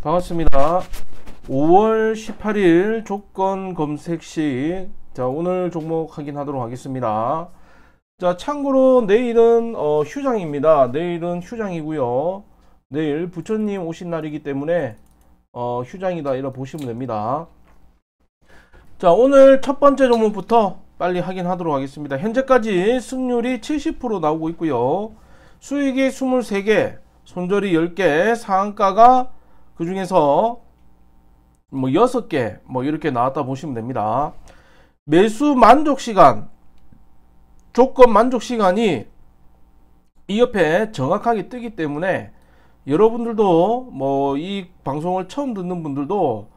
반갑습니다. 5월 18일 조건 검색 시자 오늘 종목 확인하도록 하겠습니다. 자 참고로 내일은 어, 휴장입니다. 내일은 휴장이고요. 내일 부처님 오신 날이기 때문에 어, 휴장이다 이라 보시면 됩니다. 자 오늘 첫 번째 종목부터 빨리 확인하도록 하겠습니다. 현재까지 승률이 70% 나오고 있고요. 수익이 23개, 손절이 10개, 상한가가 그 중에서 뭐 6개 뭐 이렇게 나왔다 보시면 됩니다. 매수 만족 시간 조건 만족 시간이 이 옆에 정확하게 뜨기 때문에 여러분들도 뭐 이 방송을 처음 듣는 분들도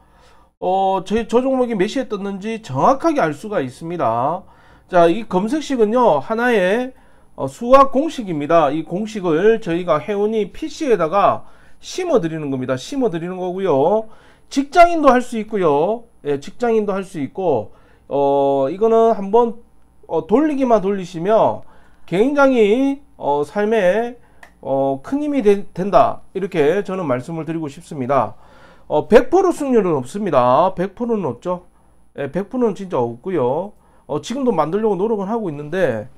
어, 저, 저 종목이 몇 시에 떴는지 정확하게 알 수가 있습니다. 자, 이 검색식은요, 하나의 어, 수학 공식입니다. 이 공식을 저희가 해원이 PC에다가 심어 드리는 겁니다. 심어 드리는 거고요. 직장인도 할 수 있고요. 예, 직장인도 할 수 있고 어 이거는 한번 어, 돌리기만 돌리시면 굉장히 어, 삶에 어, 큰 힘이 되, 된다 이렇게 저는 말씀을 드리고 싶습니다 어, 100% 승률은 없습니다 100%는 없죠 예, 100%는 진짜 없고요 어, 지금도 만들려고 노력은 하고 있는데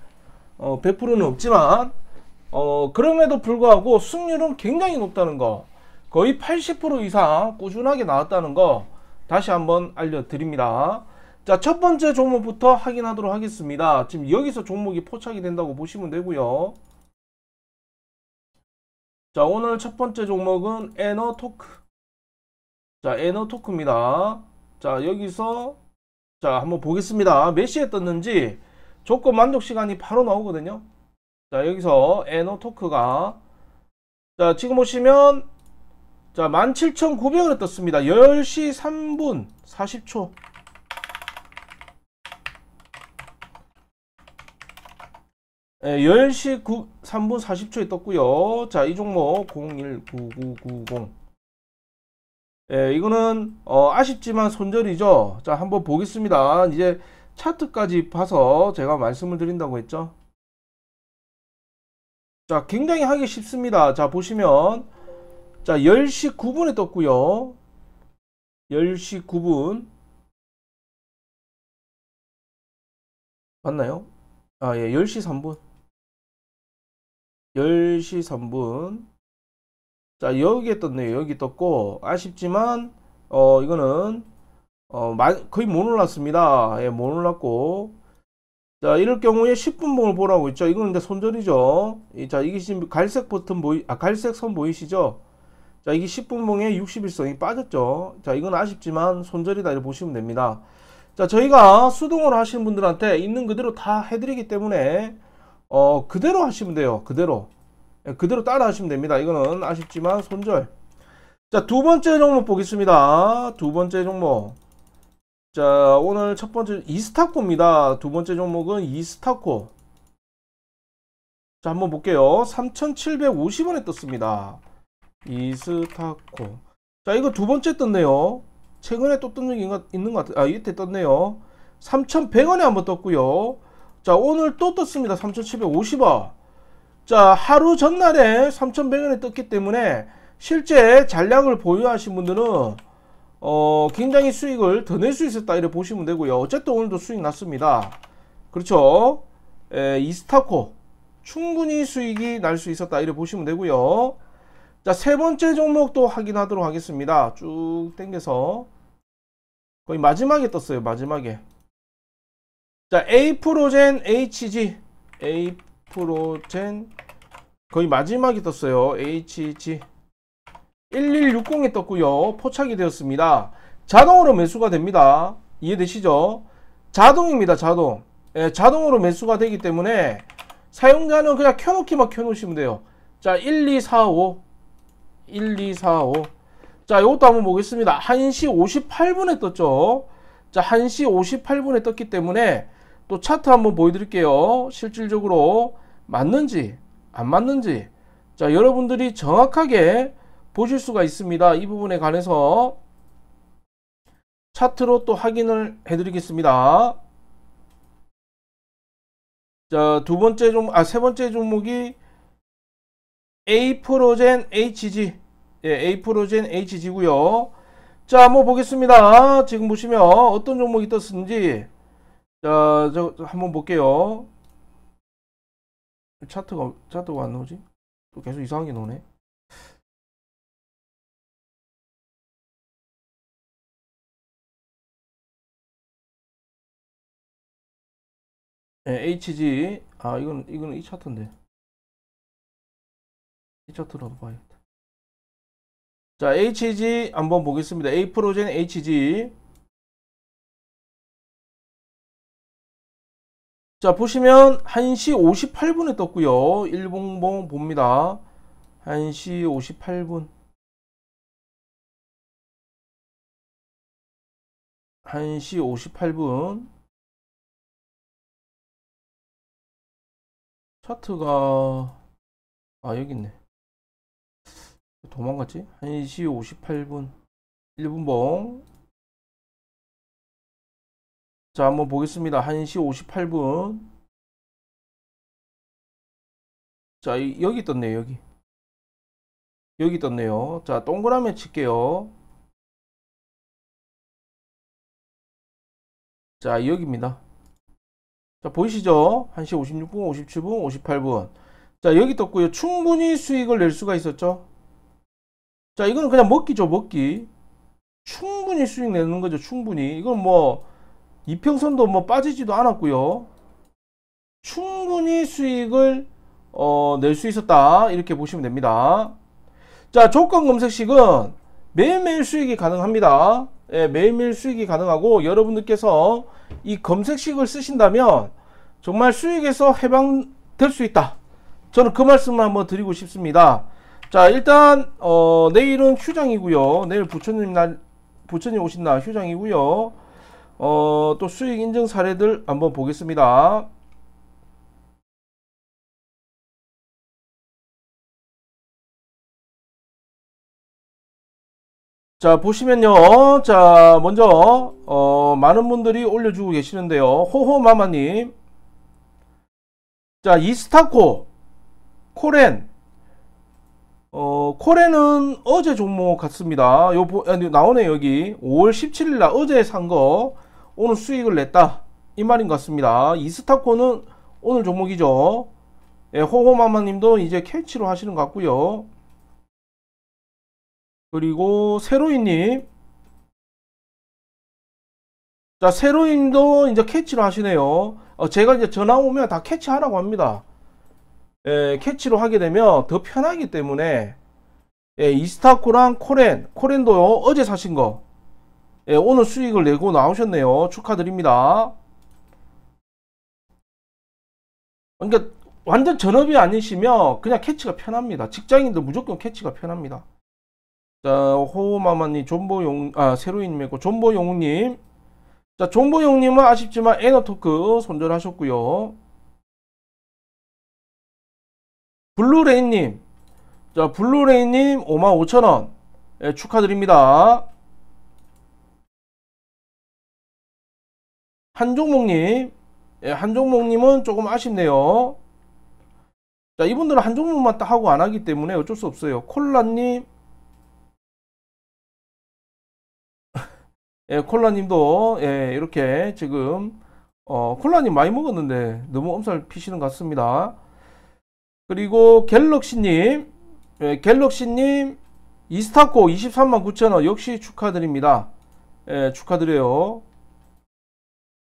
어, 100%는 없지만 어, 그럼에도 불구하고 승률은 굉장히 높다는 거 거의 80% 이상 꾸준하게 나왔다는 거 다시 한번 알려드립니다. 자, 첫 번째 종목부터 확인하도록 하겠습니다. 지금 여기서 종목이 포착이 된다고 보시면 되고요. 자, 오늘 첫 번째 종목은 에너토크. 자, 에너토크입니다. 자, 여기서 자, 한번 보겠습니다. 몇 시에 떴는지 조건 만족 시간이 바로 나오거든요. 자 여기서 에너토크가자 지금 보시면 자 17,900원에 떴습니다 10시 3분 40초 예, 10시 9, 3분 40초에 떴고요 자이 종목 019990 예, 이거는 어, 아쉽지만 손절이죠 자 한번 보겠습니다 이제 차트까지 봐서 제가 말씀을 드린다고 했죠 자 굉장히 하기 쉽습니다 자 보시면 자 10시 9분에 떴고요 10시 9분 맞나요? 아예 10시 3분 10시 3분 자 여기에 떴네요 여기 떴고 아쉽지만 어 이거는 어 거의 못 올랐습니다 예못 올랐고 자 이럴 경우에 10분봉을 보라고 있죠 이건 근데 손절이죠 자 이게 지금 갈색 버튼 보이 아 갈색 선 보이시죠 자 이게 10분봉에 61선이 빠졌죠 자 이건 아쉽지만 손절이다 이렇게 보시면 됩니다 자 저희가 수동으로 하시는 분들한테 있는 그대로 다 해드리기 때문에 어 그대로 하시면 돼요 그대로 예, 그대로 따라 하시면 됩니다 이거는 아쉽지만 손절 자두 번째 종목 보겠습니다 두 번째 종목 자 오늘 첫 번째 이스타코입니다. 두 번째 종목은 이스타코 자 한번 볼게요. 3,750원에 떴습니다. 이스타코 자 이거 두 번째 떴네요. 최근에 또뜬게 있는 것 같아요. 아 이때 떴네요. 3,100원에 한번 떴고요. 자 오늘 또 떴습니다. 3,750원 자 하루 전날에 3,100원에 떴기 때문에 실제 잔량을 보유하신 분들은 어, 굉장히 수익을 더 낼 수 있었다 이렇게 보시면 되고요. 어쨌든 오늘도 수익 났습니다. 그렇죠. 에, 예, 이스타코 충분히 수익이 날 수 있었다 이렇게 보시면 되고요. 자, 세 번째 종목도 확인하도록 하겠습니다. 쭉 당겨서 거의 마지막에 떴어요. 마지막에. 자, 에이프로젠 HG 에이프로젠 거의 마지막에 떴어요. HG 1160에 떴고요. 포착이 되었습니다. 자동으로 매수가 됩니다. 이해되시죠? 자동입니다. 자동. 예, 자동으로 매수가 되기 때문에 사용자는 그냥 켜놓기만 켜놓으시면 돼요. 자, 1, 2, 4, 5. 1, 2, 4, 5. 자, 이것도 한번 보겠습니다. 1시 58분에 떴죠. 자, 1시 58분에 떴기 때문에 또 차트 한번 보여드릴게요. 실질적으로 맞는지 안 맞는지. 자, 여러분들이 정확하게 보실 수가 있습니다. 이 부분에 관해서 차트로 또 확인을 해드리겠습니다. 자, 두 번째 종, 아, 세 번째 종목이 A 프로젠 HG. 예, A 프로젠 HG고요 자, 한번 보겠습니다. 지금 보시면 어떤 종목이 떴는지. 자, 저, 한번 볼게요. 차트가, 차트가 안 나오지? 또 계속 이상한 게 나오네. 예, HG 아 이건 이거는 이 차트인데 이 차트로 한번 봐야자 HG 한번 보겠습니다 A 프로젠 HG 자 보시면 1시 58분에 떴고요 일봉봉 봅니다 1시 58분 1시 58분 차트가 아 여기 있네 도망갔지? 1시 58분 1분 봉 자, 한번 보겠습니다. 1시 58분. 자, 여기 떴네요, 여기. 여기 떴네요. 자, 동그라미 칠게요. 자, 여기입니다. 자, 보이시죠? 1시 56분, 57분, 58분. 자, 여기 떴고요. 충분히 수익을 낼 수가 있었죠. 자, 이거는 그냥 먹기죠, 먹기. 충분히 수익 내는 거죠, 충분히. 이건 뭐, 이평선도 뭐 빠지지도 않았고요. 충분히 수익을 어, 낼 수 있었다. 이렇게 보시면 됩니다. 자, 조건 검색식은 매일매일 수익이 가능합니다. 예, 매일매일 수익이 가능하고 여러분들께서 이 검색식을 쓰신다면 정말 수익에서 해방될 수 있다. 저는 그 말씀을 한번 드리고 싶습니다. 자 일단 어, 내일은 휴장이고요. 내일 부처님 날 부처님 오신 날 휴장이고요. 어, 또 수익 인증 사례들 한번 보겠습니다. 자 보시면요 자 먼저 어, 많은 분들이 올려주고 계시는데요 호호마마님 자 이스타코 코렌 어, 코렌은 어제 종목 같습니다 요 보, 아, 네, 나오네 여기 5월 17일날 어제 산 거 오늘 수익을 냈다 이 말인 것 같습니다 이스타코는 오늘 종목이죠 예, 호호마마님도 이제 캐치로 하시는 것 같고요 그리고 새로이님자새로이님도 이제 캐치를 하시네요 어, 제가 이제 전화 오면 다 캐치하라고 합니다 예, 캐치로 하게 되면 더 편하기 때문에 예, 이스타코랑 코렌 코렌도 어제 사신 거 예, 오늘 수익을 내고 나오셨네요 축하드립니다 그러니까 완전 전업이 아니시면 그냥 캐치가 편합니다 직장인도 무조건 캐치가 편합니다 자, 호마마님, 존보용, 아, 새로이님이고, 존보용님. 자, 존보용님은 아쉽지만 에너토크 손절하셨고요 블루레인님. 자, 블루레인님 55,000원. 예, 축하드립니다. 한종목님. 예, 한종목님은 조금 아쉽네요. 자, 이분들은 한종목만 딱 하고 안 하기 때문에 어쩔 수 없어요. 콜라님. 예, 콜라님도 예, 이렇게 지금 어, 콜라님 많이 먹었는데 너무 엄살 피시는 것 같습니다. 그리고 갤럭시님, 예, 갤럭시님 이스타코 23만 9천원 역시 축하드립니다. 예, 축하드려요.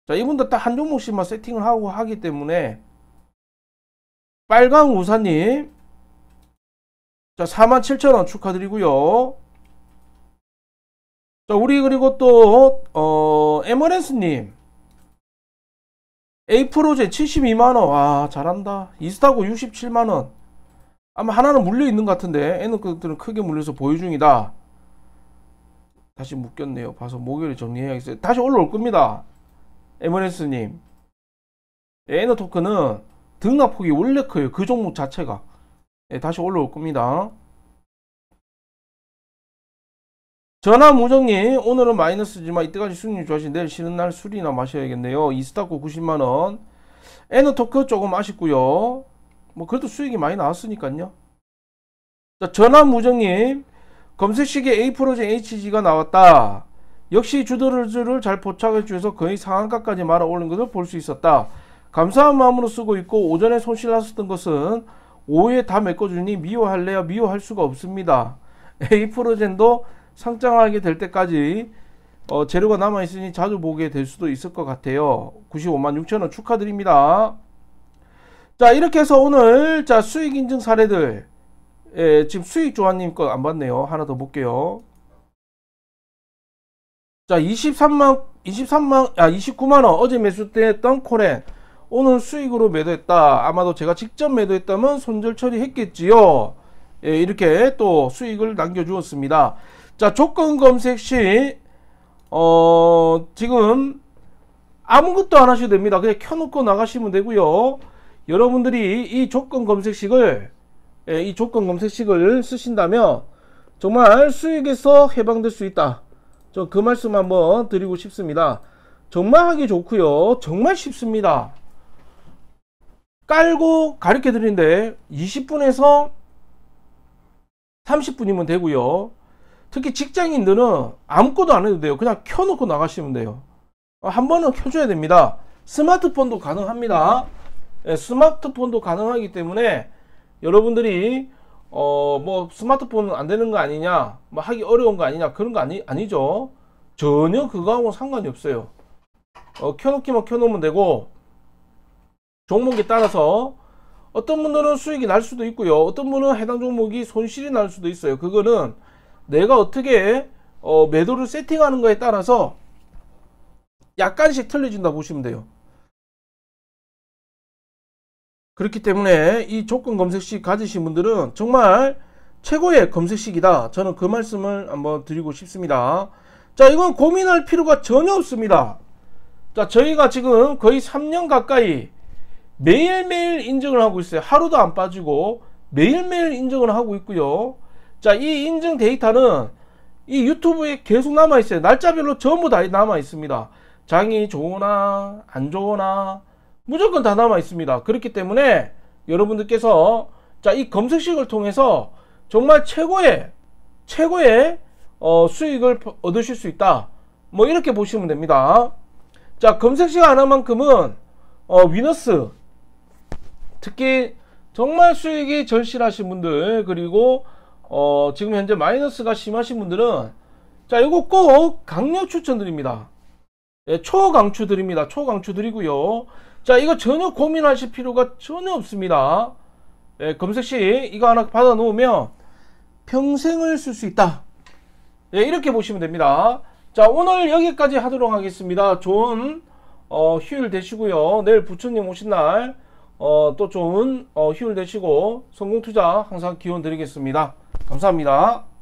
자, 이분도 딱 한 종목씩만 세팅을 하고 하기 때문에 빨강 우사님 자 47,000원 축하드리고요. 자, 우리 그리고 또, 어, 에머렌스님. 에이프로제 72만원. 아, 잘한다. 이스타고 67만원. 아마 하나는 물려 있는 것 같은데. 애는 그들은 크게 물려서 보유 중이다. 다시 묶였네요. 봐서 목요일에 정리해야겠어요. 다시 올라올 겁니다. 에머렌스님. 에너 토크는 등락폭이 원래 커요. 그 종목 자체가. 네, 다시 올라올 겁니다. 전화무정님 오늘은 마이너스지만 이때까지 수익률 좋아지 내일 쉬는 날 술이나 마셔야겠네요. 이스타코 90만원 에너토크 조금 아쉽고요. 뭐 그래도 수익이 많이 나왔으니까요. 자, 전화무정님 검색식에 A 프로젠 HG가 나왔다. 역시 주도를 잘 포착해 주셔서 거의 상한가까지 말아 올린 것을 볼 수 있었다. 감사한 마음으로 쓰고 있고 오전에 손실 났었던 것은 오후에 다 메꿔주니 미워할래야 미워할 수가 없습니다. A 프로젠도 상장하게 될 때까지 어, 재료가 남아있으니 자주 보게 될 수도 있을 것 같아요. 95만 6천원 축하드립니다. 자 이렇게 해서 오늘 자 수익 인증 사례들 예, 지금 수익 조아님 거 안 봤네요. 하나 더 볼게요. 자 23만 23만 아 29만원 어제 매수 때 했던 코렌 오늘 수익으로 매도했다. 아마도 제가 직접 매도했다면 손절 처리했겠지요. 예, 이렇게 또 수익을 남겨주었습니다. 자 조건 검색 시 어, 지금 아무것도 안 하셔도 됩니다. 그냥 켜놓고 나가시면 되고요. 여러분들이 이 조건 검색식을 예, 이 조건 검색식을 쓰신다면 정말 수익에서 해방될 수 있다. 저 그 말씀 한번 드리고 싶습니다. 정말 하기 좋고요. 정말 쉽습니다. 깔고 가르쳐 드리는데 20분에서 30분이면 되고요. 특히 직장인들은 아무것도 안 해도 돼요. 그냥 켜놓고 나가시면 돼요. 한 번은 켜줘야 됩니다. 스마트폰도 가능합니다. 예, 스마트폰도 가능하기 때문에 여러분들이 어뭐 스마트폰은 안 되는 거 아니냐 뭐 하기 어려운 거 아니냐 그런 거 아니, 아니죠 전혀 그거하고 상관이 없어요 어, 켜놓기만 켜놓으면 되고 종목에 따라서 어떤 분들은 수익이 날 수도 있고요 어떤 분은 해당 종목이 손실이 날 수도 있어요 그거는 내가 어떻게 어, 매도를 세팅하는 거에 따라서 약간씩 틀려진다 보시면 돼요. 그렇기 때문에 이 조건 검색식 가지신 분들은 정말 최고의 검색식이다. 저는 그 말씀을 한번 드리고 싶습니다. 자, 이건 고민할 필요가 전혀 없습니다. 자, 저희가 지금 거의 3년 가까이 매일매일 인증을 하고 있어요. 하루도 안 빠지고 매일매일 인증을 하고 있고요. 자, 이 인증 데이터는 이 유튜브에 계속 남아 있어요. 날짜별로 전부 다 남아 있습니다. 장이 좋으나 안 좋으나 무조건 다 남아 있습니다. 그렇기 때문에 여러분들께서 자, 이 검색식을 통해서 정말 최고의 최고의 어, 수익을 얻으실 수 있다. 뭐 이렇게 보시면 됩니다. 자, 검색식 하나만큼은 어, 위너스 특히 정말 수익이 절실하신 분들 그리고 어, 지금 현재 마이너스가 심하신 분들은 자 이거 꼭 강력 추천드립니다 예, 초강추 드립니다 초강추 드리고요 자 이거 전혀 고민하실 필요가 전혀 없습니다 예, 검색시 이거 하나 받아 놓으면 평생을 쓸 수 있다 예, 이렇게 보시면 됩니다 자 오늘 여기까지 하도록 하겠습니다 좋은 어, 휴일 되시고요 내일 부처님 오신 날또 어, 좋은 어, 휴일 되시고 성공투자 항상 기원 드리겠습니다 감사합니다.